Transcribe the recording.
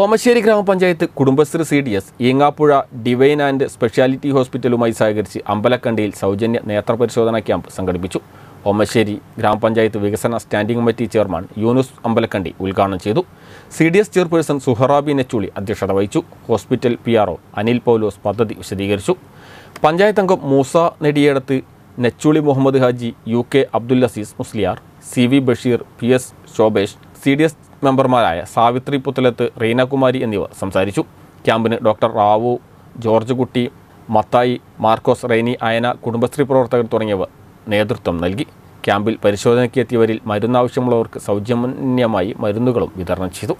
ഓമശ്ശേരി ഗ്രാമപഞ്ചായത്ത് Kudumbashree C D S Eengapuzha divine and speciality ഹോസ്പിറ്റലുമായി സഹകരിച്ച് അമ്പലക്കണ്ടിയിൽ സൗജന്യ നേത്രപരിശോധനാ ക്യാമ്പ് സംഘടിപ്പിച്ചു ഓമശ്ശേരി ഗ്രാമപഞ്ചായത്ത് വികസന standing committee chairman Yunus Ambalakandi ഉദ്ഘാടനം ചെയ്തു C D S chairperson Suharabi Nechuli അധ്യക്ഷത വഹിച്ചു hospital P R Anil Paulose പദ്ധതി വിശദീകരിച്ചു പഞ്ചായത്ത് അംഗം Moosa Nediyedath Nechuli Muhammad Haji U K Abdul Azeez Musliyar C V Basheer P S Shobhesh C D S മെമ്പർമാരായ സാവിത്രി പുത്തലത്ത് റീനകുമാരി എന്നിവർ സംസാരിച്ചു ക്യാമ്പിന് ഡോക്ടർ റാവു ജോർജ് കുട്ടി മത്തായി മാർക്കോസ് റെയ്നി അയന കുടുംബശ്രീ പ്രവർത്തകർ തുടങ്ങിയവർ നേതൃത്വം നൽകി ക്യാമ്പിൽ പരിശോധനയ്ക്ക് എത്തിയവരിൽ മരുന്നാവശ്യമുള്ളവർക്ക് സൗജന്യമായി മരുന്നുകളും വിതരണം ചെയ്തു